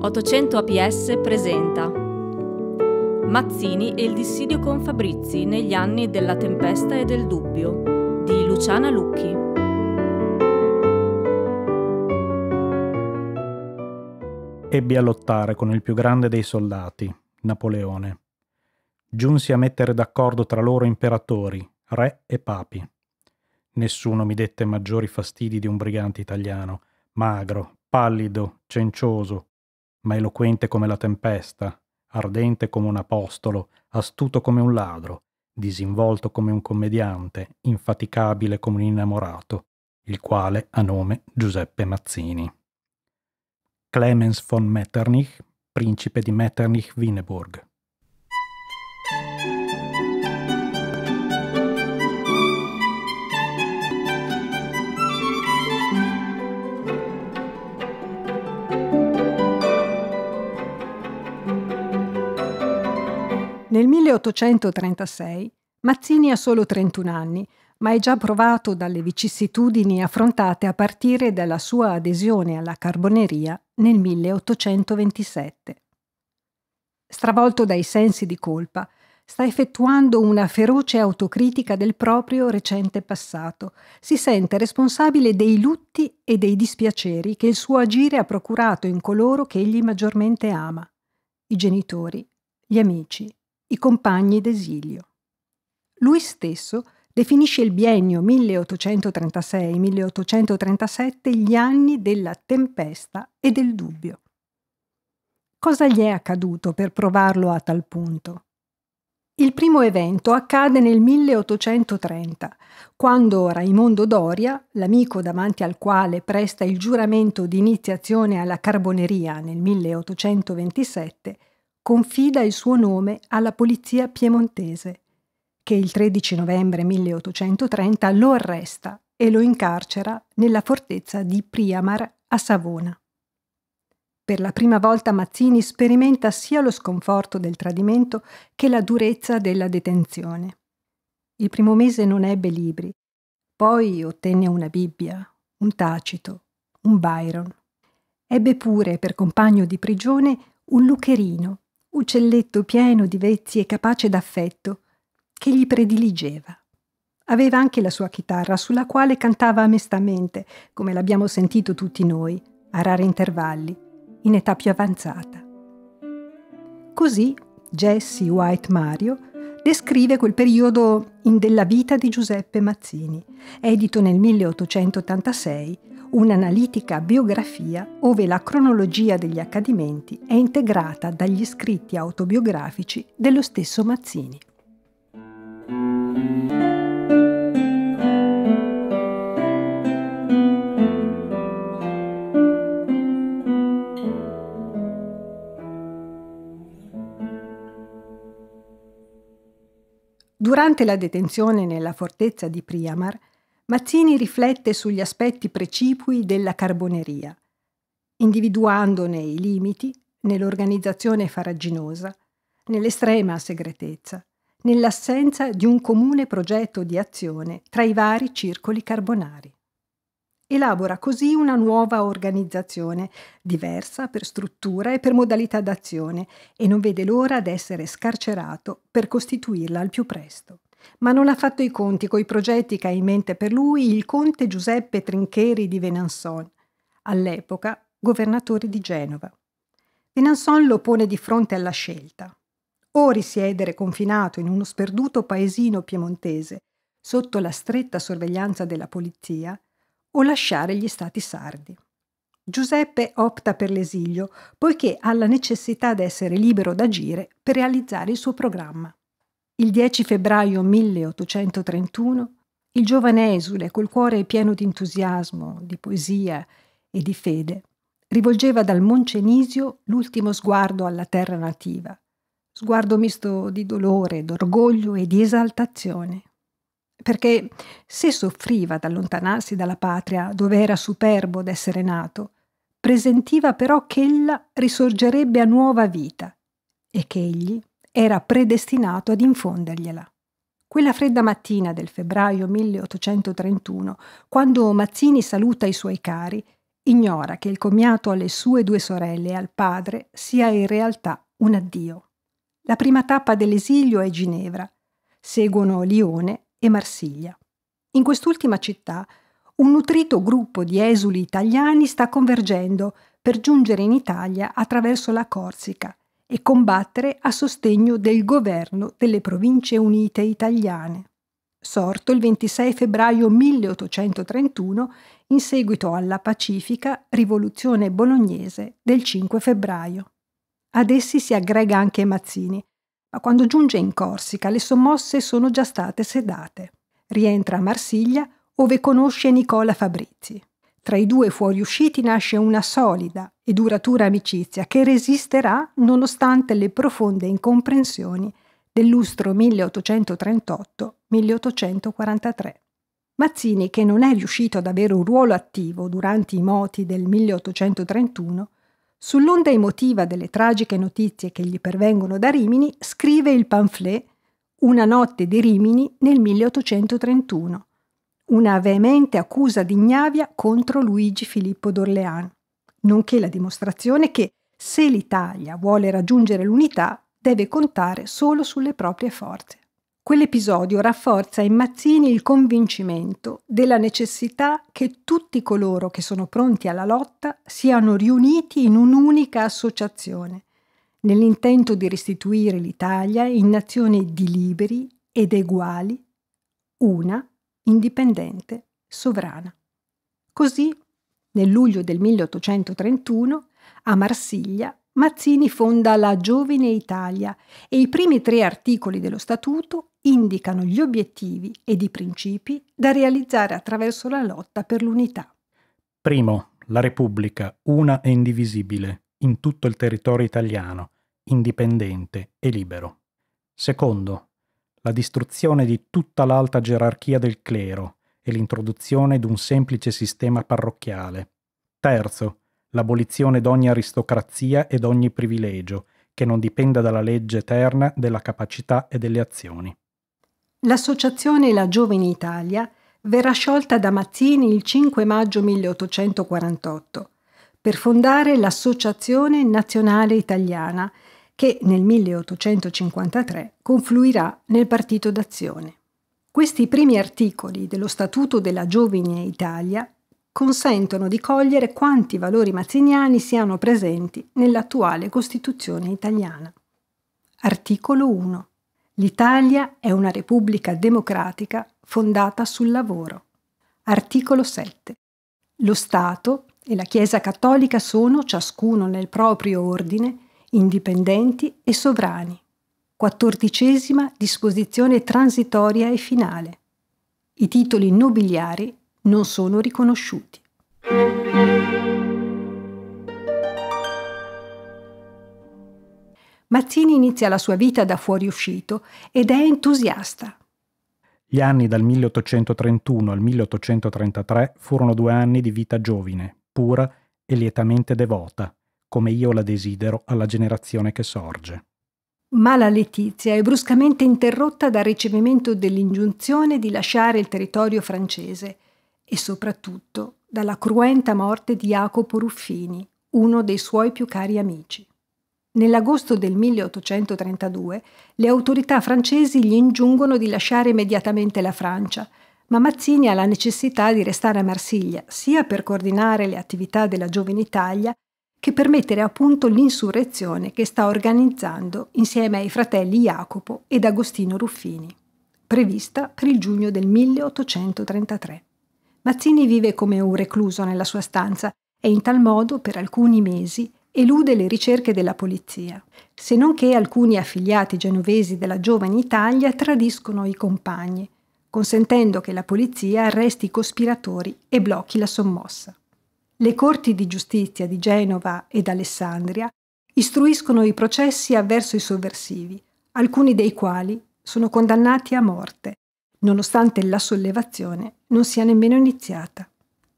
800 APS presenta Mazzini e il dissidio con Fabrizi negli anni della tempesta e del dubbio di Luciana Lucchi. Ebbi a lottare con il più grande dei soldati, Napoleone. Giunsi a mettere d'accordo tra loro imperatori, re e papi. Nessuno mi dette maggiori fastidi di un brigante italiano, magro, pallido, cencioso, ma eloquente come la tempesta, ardente come un apostolo, astuto come un ladro, disinvolto come un commediante, infaticabile come un innamorato, il quale ha nome Giuseppe Mazzini. Clemens von Metternich, principe di Metternich-Winneburg, Nel 1836 Mazzini ha solo 31 anni, ma è già provato dalle vicissitudini affrontate a partire dalla sua adesione alla carboneria nel 1827. Stravolto dai sensi di colpa, sta effettuando una feroce autocritica del proprio recente passato, si sente responsabile dei lutti e dei dispiaceri che il suo agire ha procurato in coloro che egli maggiormente ama, i genitori, gli amici, i compagni d'esilio. Lui stesso definisce il biennio 1836-1837 gli anni della tempesta e del dubbio. Cosa gli è accaduto per provarlo a tal punto? Il primo evento accade nel 1830, quando Raimondo Doria, l'amico davanti al quale presta il giuramento di iniziazione alla carboneria nel 1827, confida il suo nome alla polizia piemontese, che il 13 novembre 1830 lo arresta e lo incarcera nella fortezza di Priamar a Savona. Per la prima volta Mazzini sperimenta sia lo sconforto del tradimento che la durezza della detenzione. Il primo mese non ebbe libri, poi ottenne una Bibbia, un Tacito, un Byron. Ebbe pure per compagno di prigione un Lucherino, uccelletto pieno di vezzi e capace d'affetto, che gli prediligeva. Aveva anche la sua chitarra, sulla quale cantava mestamente, come l'abbiamo sentito tutti noi, a rari intervalli, in età più avanzata. Così Jesse White Mario descrive quel periodo in della vita di Giuseppe Mazzini, edito nel 1886 un'analitica biografia ove la cronologia degli accadimenti è integrata dagli scritti autobiografici dello stesso Mazzini. Durante la detenzione nella fortezza di Priamar, Mazzini riflette sugli aspetti precipui della carboneria, individuandone i limiti nell'organizzazione faraginosa, nell'estrema segretezza, nell'assenza di un comune progetto di azione tra i vari circoli carbonari. Elabora così una nuova organizzazione, diversa per struttura e per modalità d'azione, e non vede l'ora d'essere scarcerato per costituirla al più presto ma non ha fatto i conti coi progetti che ha in mente per lui il conte Giuseppe Trincheri di Venanson, all'epoca governatore di Genova. Venanson lo pone di fronte alla scelta. O risiedere confinato in uno sperduto paesino piemontese, sotto la stretta sorveglianza della polizia, o lasciare gli stati sardi. Giuseppe opta per l'esilio, poiché ha la necessità di essere libero d'agire per realizzare il suo programma. Il 10 febbraio 1831 il giovane esule, col cuore pieno di entusiasmo, di poesia e di fede, rivolgeva dal Moncenisio l'ultimo sguardo alla terra nativa, sguardo misto di dolore, d'orgoglio e di esaltazione. Perché se soffriva d'allontanarsi dalla patria dove era superbo d'essere nato, presentiva però che ella risorgerebbe a nuova vita e che egli era predestinato ad infondergliela. Quella fredda mattina del febbraio 1831, quando Mazzini saluta i suoi cari, ignora che il commiato alle sue due sorelle e al padre sia in realtà un addio. La prima tappa dell'esilio è Ginevra, seguono Lione e Marsiglia. In quest'ultima città un nutrito gruppo di esuli italiani sta convergendo per giungere in Italia attraverso la Corsica e combattere a sostegno del governo delle Province Unite Italiane, sorto il 26 febbraio 1831 in seguito alla pacifica rivoluzione bolognese del 5 febbraio. Ad essi si aggrega anche Mazzini, ma quando giunge in Corsica le sommosse sono già state sedate. Rientra a Marsiglia, ove conosce Nicola Fabrizi. Tra i due fuoriusciti nasce una solida e duratura amicizia che resisterà nonostante le profonde incomprensioni del lustro 1838-1843. Mazzini, che non è riuscito ad avere un ruolo attivo durante i moti del 1831, sull'onda emotiva delle tragiche notizie che gli pervengono da Rimini, scrive il pamphlet Una notte di Rimini nel 1831, una veemente accusa di ignavia contro Luigi Filippo d'Orleano, nonché la dimostrazione che se l'Italia vuole raggiungere l'unità deve contare solo sulle proprie forze. Quell'episodio rafforza in Mazzini il convincimento della necessità che tutti coloro che sono pronti alla lotta siano riuniti in un'unica associazione, nell'intento di restituire l'Italia in nazione di liberi ed eguali, una indipendente, sovrana. Così, nel luglio del 1831, a Marsiglia, Mazzini fonda la Giovine Italia e i primi tre articoli dello Statuto indicano gli obiettivi ed i principi da realizzare attraverso la lotta per l'unità. Primo, la Repubblica, una e indivisibile, in tutto il territorio italiano, indipendente e libero. Secondo, la distruzione di tutta l'alta gerarchia del clero e l'introduzione di un semplice sistema parrocchiale. Terzo, l'abolizione d'ogni aristocrazia ed ogni privilegio, che non dipenda dalla legge eterna della capacità e delle azioni. L'associazione La Giovine Italia verrà sciolta da Mazzini il 5 maggio 1848 per fondare l'Associazione Nazionale Italiana che nel 1853 confluirà nel Partito d'Azione. Questi primi articoli dello Statuto della Giovine Italia consentono di cogliere quanti valori mazziniani siano presenti nell'attuale Costituzione italiana. Articolo 1. L'Italia è una repubblica democratica fondata sul lavoro. Articolo 7. Lo Stato e la Chiesa cattolica sono, ciascuno nel proprio ordine, indipendenti e sovrani. Quattordicesima disposizione transitoria e finale. I titoli nobiliari non sono riconosciuti. Mazzini inizia la sua vita da fuoriuscito ed è entusiasta. Gli anni dal 1831 al 1833 furono due anni di vita giovine, pura e lietamente devota come io la desidero alla generazione che sorge. Ma la Letizia è bruscamente interrotta dal ricevimento dell'ingiunzione di lasciare il territorio francese e soprattutto dalla cruenta morte di Jacopo Ruffini, uno dei suoi più cari amici. Nell'agosto del 1832 le autorità francesi gli ingiungono di lasciare immediatamente la Francia, ma Mazzini ha la necessità di restare a Marsiglia sia per coordinare le attività della Giovine Italia che per mettere a punto l'insurrezione che sta organizzando insieme ai fratelli Jacopo ed Agostino Ruffini, prevista per il giugno del 1833. Mazzini vive come un recluso nella sua stanza e in tal modo per alcuni mesi elude le ricerche della polizia, se non che alcuni affiliati genovesi della giovane Italia tradiscono i compagni, consentendo che la polizia arresti i cospiratori e blocchi la sommossa le corti di giustizia di Genova ed Alessandria istruiscono i processi avverso i sovversivi, alcuni dei quali sono condannati a morte, nonostante la sollevazione non sia nemmeno iniziata.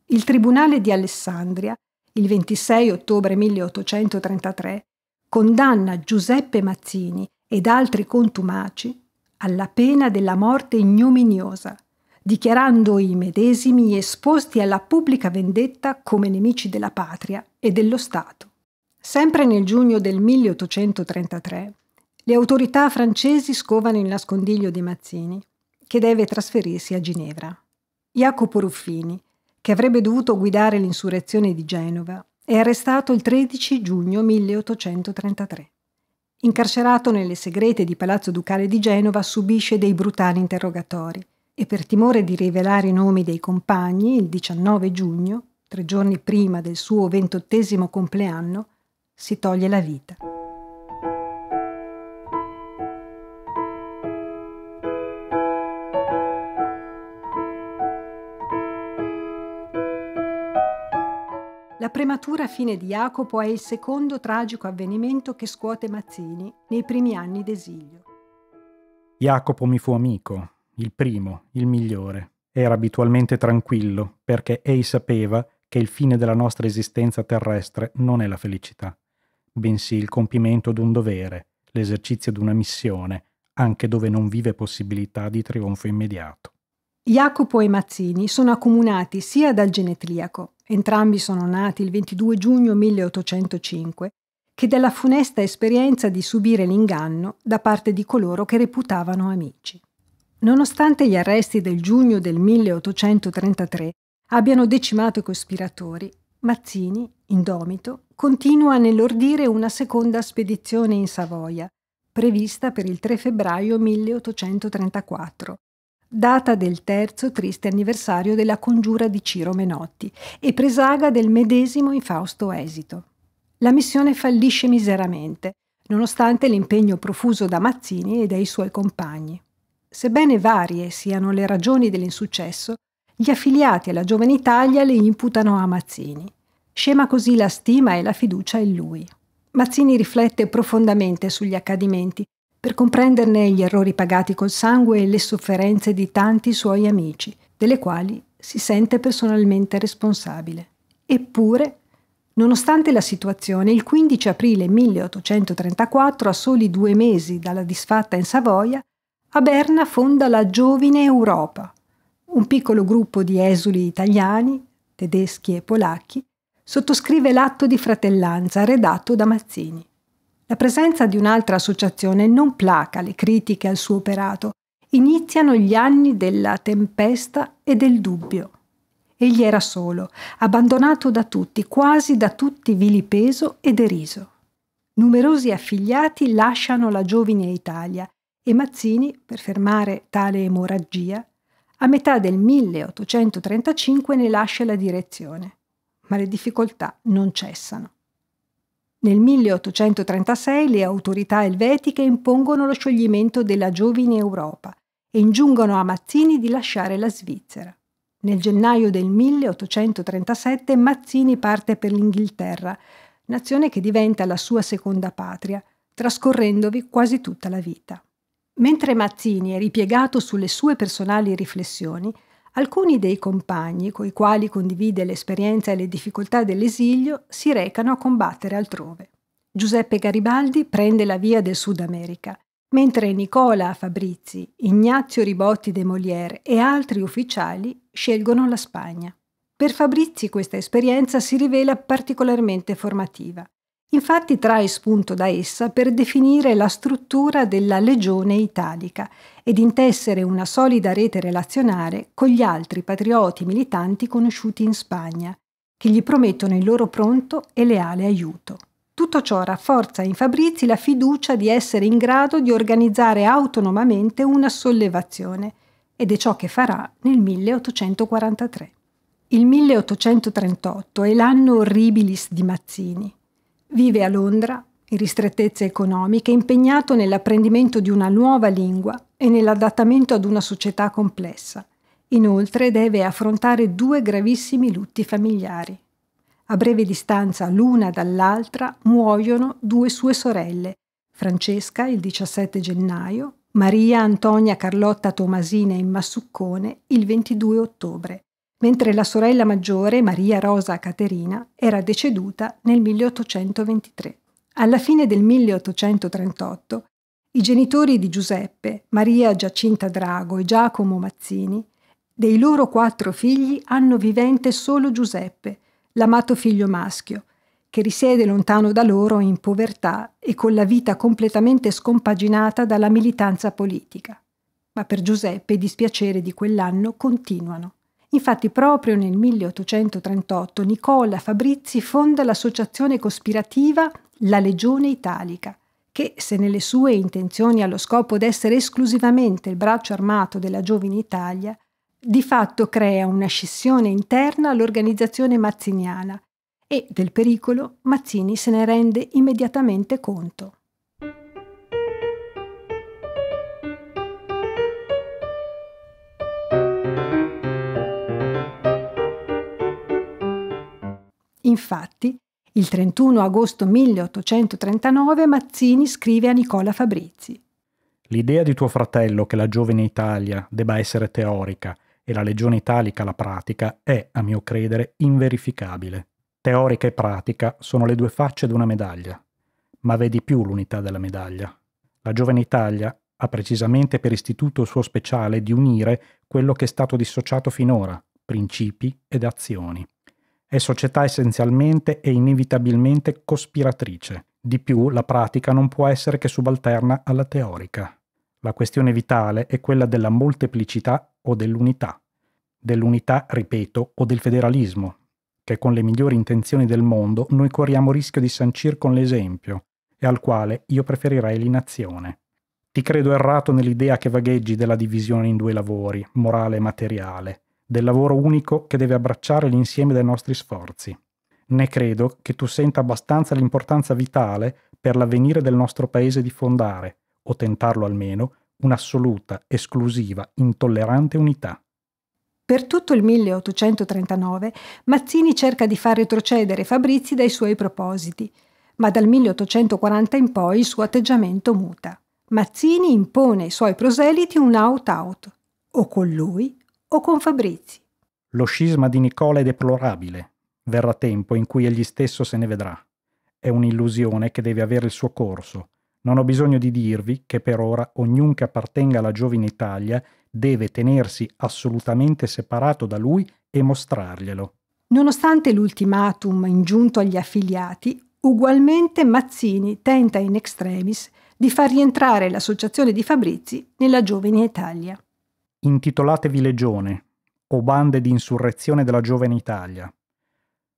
Il Tribunale di Alessandria, il 26 ottobre 1833, condanna Giuseppe Mazzini ed altri contumaci alla pena della morte ignominiosa dichiarando i medesimi esposti alla pubblica vendetta come nemici della patria e dello Stato. Sempre nel giugno del 1833, le autorità francesi scovano il nascondiglio di Mazzini, che deve trasferirsi a Ginevra. Jacopo Ruffini, che avrebbe dovuto guidare l'insurrezione di Genova, è arrestato il 13 giugno 1833. Incarcerato nelle segrete di Palazzo Ducale di Genova, subisce dei brutali interrogatori e per timore di rivelare i nomi dei compagni, il 19 giugno, tre giorni prima del suo ventottesimo compleanno, si toglie la vita. La prematura fine di Jacopo è il secondo tragico avvenimento che scuote Mazzini nei primi anni d'esilio. Jacopo mi fu amico, il primo, il migliore. Era abitualmente tranquillo perché ei sapeva che il fine della nostra esistenza terrestre non è la felicità, bensì il compimento di un dovere, l'esercizio di una missione, anche dove non vive possibilità di trionfo immediato. Jacopo e Mazzini sono accomunati sia dal genetriaco, entrambi sono nati il 22 giugno 1805, che dalla funesta esperienza di subire l'inganno da parte di coloro che reputavano amici. Nonostante gli arresti del giugno del 1833 abbiano decimato i cospiratori, Mazzini, indomito, continua nell'ordire una seconda spedizione in Savoia, prevista per il 3 febbraio 1834, data del terzo triste anniversario della congiura di Ciro Menotti e presaga del medesimo infausto esito. La missione fallisce miseramente, nonostante l'impegno profuso da Mazzini e dai suoi compagni. Sebbene varie siano le ragioni dell'insuccesso, gli affiliati alla Giovane Italia le imputano a Mazzini. Scema così la stima e la fiducia in lui. Mazzini riflette profondamente sugli accadimenti per comprenderne gli errori pagati col sangue e le sofferenze di tanti suoi amici, delle quali si sente personalmente responsabile. Eppure, nonostante la situazione, il 15 aprile 1834, a soli due mesi dalla disfatta in Savoia, a Berna fonda la Giovine Europa, un piccolo gruppo di esuli italiani, tedeschi e polacchi, sottoscrive l'atto di fratellanza redatto da Mazzini. La presenza di un'altra associazione non placa le critiche al suo operato. Iniziano gli anni della tempesta e del dubbio. Egli era solo, abbandonato da tutti, quasi da tutti vilipeso e deriso. Numerosi affiliati lasciano la giovine Italia e Mazzini, per fermare tale emorragia, a metà del 1835 ne lascia la direzione, ma le difficoltà non cessano. Nel 1836 le autorità elvetiche impongono lo scioglimento della giovine Europa e ingiungono a Mazzini di lasciare la Svizzera. Nel gennaio del 1837 Mazzini parte per l'Inghilterra, nazione che diventa la sua seconda patria, trascorrendovi quasi tutta la vita. Mentre Mazzini è ripiegato sulle sue personali riflessioni, alcuni dei compagni coi quali condivide l'esperienza e le difficoltà dell'esilio si recano a combattere altrove. Giuseppe Garibaldi prende la via del Sud America, mentre Nicola Fabrizi, Ignazio Ribotti de Molière e altri ufficiali scelgono la Spagna. Per Fabrizi questa esperienza si rivela particolarmente formativa infatti trae spunto da essa per definire la struttura della legione italica ed intessere una solida rete relazionale con gli altri patrioti militanti conosciuti in Spagna, che gli promettono il loro pronto e leale aiuto. Tutto ciò rafforza in Fabrizi la fiducia di essere in grado di organizzare autonomamente una sollevazione ed è ciò che farà nel 1843. Il 1838 è l'anno orribilis di Mazzini. Vive a Londra, in ristrettezze economiche, impegnato nell'apprendimento di una nuova lingua e nell'adattamento ad una società complessa. Inoltre deve affrontare due gravissimi lutti familiari. A breve distanza l'una dall'altra muoiono due sue sorelle, Francesca il 17 gennaio, Maria Antonia Carlotta Tomasina in Massuccone il 22 ottobre mentre la sorella maggiore, Maria Rosa Caterina, era deceduta nel 1823. Alla fine del 1838, i genitori di Giuseppe, Maria Giacinta Drago e Giacomo Mazzini, dei loro quattro figli hanno vivente solo Giuseppe, l'amato figlio maschio, che risiede lontano da loro in povertà e con la vita completamente scompaginata dalla militanza politica. Ma per Giuseppe i dispiaceri di quell'anno continuano. Infatti proprio nel 1838 Nicola Fabrizi fonda l'associazione cospirativa La Legione Italica, che se nelle sue intenzioni ha lo scopo d'essere esclusivamente il braccio armato della giovine Italia, di fatto crea una scissione interna all'organizzazione mazziniana e del pericolo Mazzini se ne rende immediatamente conto. Infatti, il 31 agosto 1839 Mazzini scrive a Nicola Fabrizi. L'idea di tuo fratello che la giovane Italia debba essere teorica e la legione italica la pratica è, a mio credere, inverificabile. Teorica e pratica sono le due facce di una medaglia, ma vedi più l'unità della medaglia. La giovane Italia ha precisamente per istituto il suo speciale di unire quello che è stato dissociato finora, principi ed azioni. È società essenzialmente e inevitabilmente cospiratrice. Di più, la pratica non può essere che subalterna alla teorica. La questione vitale è quella della molteplicità o dell'unità. Dell'unità, ripeto, o del federalismo, che con le migliori intenzioni del mondo noi corriamo rischio di sancir con l'esempio, e al quale io preferirei l'inazione. Ti credo errato nell'idea che vagheggi della divisione in due lavori, morale e materiale, del lavoro unico che deve abbracciare l'insieme dei nostri sforzi. Ne credo che tu senta abbastanza l'importanza vitale per l'avvenire del nostro paese di fondare, o tentarlo almeno, un'assoluta, esclusiva, intollerante unità. Per tutto il 1839 Mazzini cerca di far retrocedere Fabrizi dai suoi propositi, ma dal 1840 in poi il suo atteggiamento muta. Mazzini impone ai suoi proseliti un out-out, o con lui o con Fabrizi. Lo scisma di Nicola è deplorabile. Verrà tempo in cui egli stesso se ne vedrà. È un'illusione che deve avere il suo corso. Non ho bisogno di dirvi che per ora ognun che appartenga alla giovine Italia deve tenersi assolutamente separato da lui e mostrarglielo. Nonostante l'ultimatum ingiunto agli affiliati, ugualmente Mazzini tenta in extremis di far rientrare l'associazione di Fabrizi nella giovine Italia. Intitolatevi legione o bande di insurrezione della giovane Italia.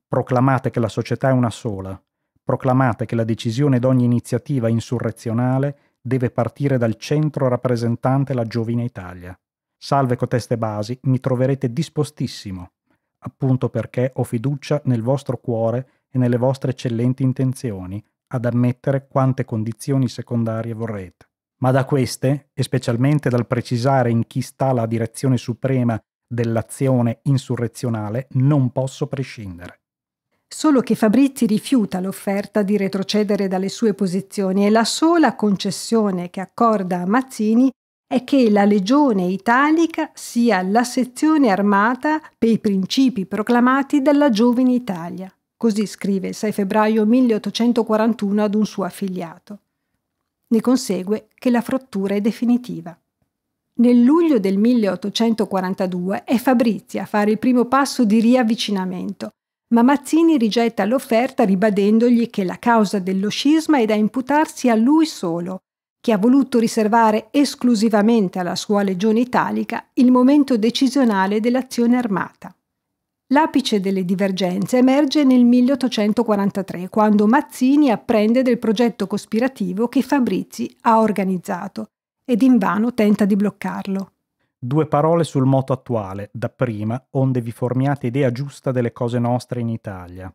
Proclamate che la società è una sola. Proclamate che la decisione d'ogni iniziativa insurrezionale deve partire dal centro rappresentante la giovine Italia. Salve coteste basi, mi troverete dispostissimo, appunto perché ho fiducia nel vostro cuore e nelle vostre eccellenti intenzioni ad ammettere quante condizioni secondarie vorrete ma da queste, e specialmente dal precisare in chi sta la direzione suprema dell'azione insurrezionale, non posso prescindere. Solo che Fabrizi rifiuta l'offerta di retrocedere dalle sue posizioni e la sola concessione che accorda a Mazzini è che la Legione Italica sia la sezione armata per i principi proclamati dalla Giovine Italia. Così scrive il 6 febbraio 1841 ad un suo affiliato. Ne consegue che la frattura è definitiva. Nel luglio del 1842 è Fabrizia a fare il primo passo di riavvicinamento, ma Mazzini rigetta l'offerta ribadendogli che la causa dello scisma è da imputarsi a lui solo, che ha voluto riservare esclusivamente alla sua legione italica il momento decisionale dell'azione armata. L'apice delle divergenze emerge nel 1843, quando Mazzini apprende del progetto cospirativo che Fabrizi ha organizzato ed invano tenta di bloccarlo. Due parole sul moto attuale, dapprima, onde vi formiate idea giusta delle cose nostre in Italia.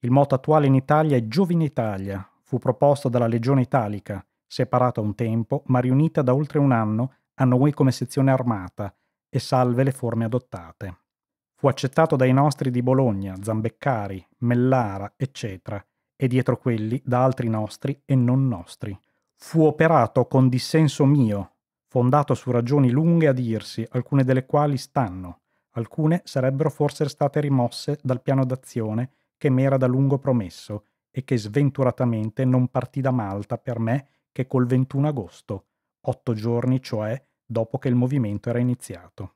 Il moto attuale in Italia è Giovine Italia, fu proposto dalla Legione Italica, separata un tempo, ma riunita da oltre un anno a noi come sezione armata, e salve le forme adottate. Fu accettato dai nostri di Bologna, Zambeccari, Mellara, eccetera, e dietro quelli da altri nostri e non nostri. Fu operato con dissenso mio, fondato su ragioni lunghe a dirsi, alcune delle quali stanno, alcune sarebbero forse state rimosse dal piano d'azione che m'era da lungo promesso e che sventuratamente non partì da Malta per me che col 21 agosto, otto giorni cioè dopo che il movimento era iniziato.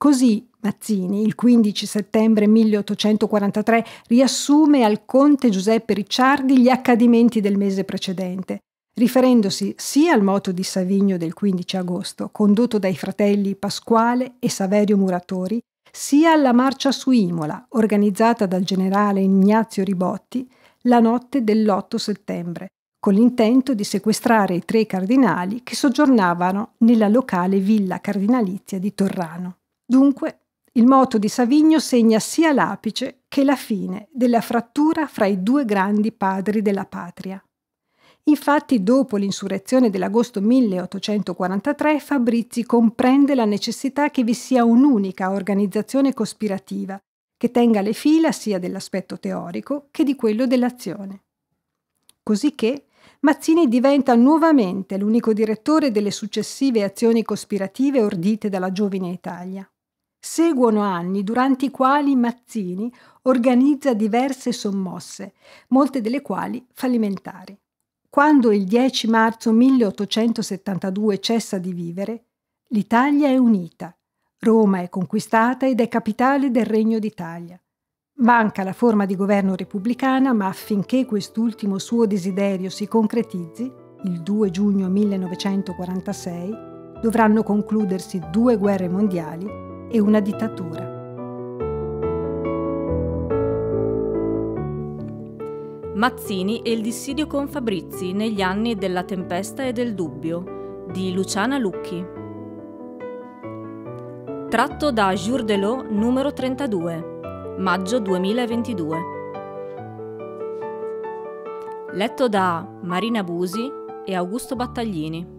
Così Mazzini, il 15 settembre 1843, riassume al conte Giuseppe Ricciardi gli accadimenti del mese precedente, riferendosi sia al moto di Savigno del 15 agosto, condotto dai fratelli Pasquale e Saverio Muratori, sia alla marcia su Imola, organizzata dal generale Ignazio Ribotti, la notte dell'8 settembre, con l'intento di sequestrare i tre cardinali che soggiornavano nella locale villa cardinalizia di Torrano. Dunque, il moto di Savigno segna sia l'apice che la fine della frattura fra i due grandi padri della patria. Infatti, dopo l'insurrezione dell'agosto 1843, Fabrizi comprende la necessità che vi sia un'unica organizzazione cospirativa che tenga le fila sia dell'aspetto teorico che di quello dell'azione. Cosicché Mazzini diventa nuovamente l'unico direttore delle successive azioni cospirative ordite dalla giovine Italia. Seguono anni durante i quali Mazzini organizza diverse sommosse, molte delle quali fallimentari. Quando il 10 marzo 1872 cessa di vivere, l'Italia è unita, Roma è conquistata ed è capitale del Regno d'Italia. Manca la forma di governo repubblicana, ma affinché quest'ultimo suo desiderio si concretizzi, il 2 giugno 1946, dovranno concludersi due guerre mondiali e una dittatura. Mazzini e il dissidio con Fabrizi negli anni della tempesta e del dubbio di Luciana Lucchi. Tratto da Jour de l'eau numero 32, maggio 2022. Letto da Marina Busi e Augusto Battaglini.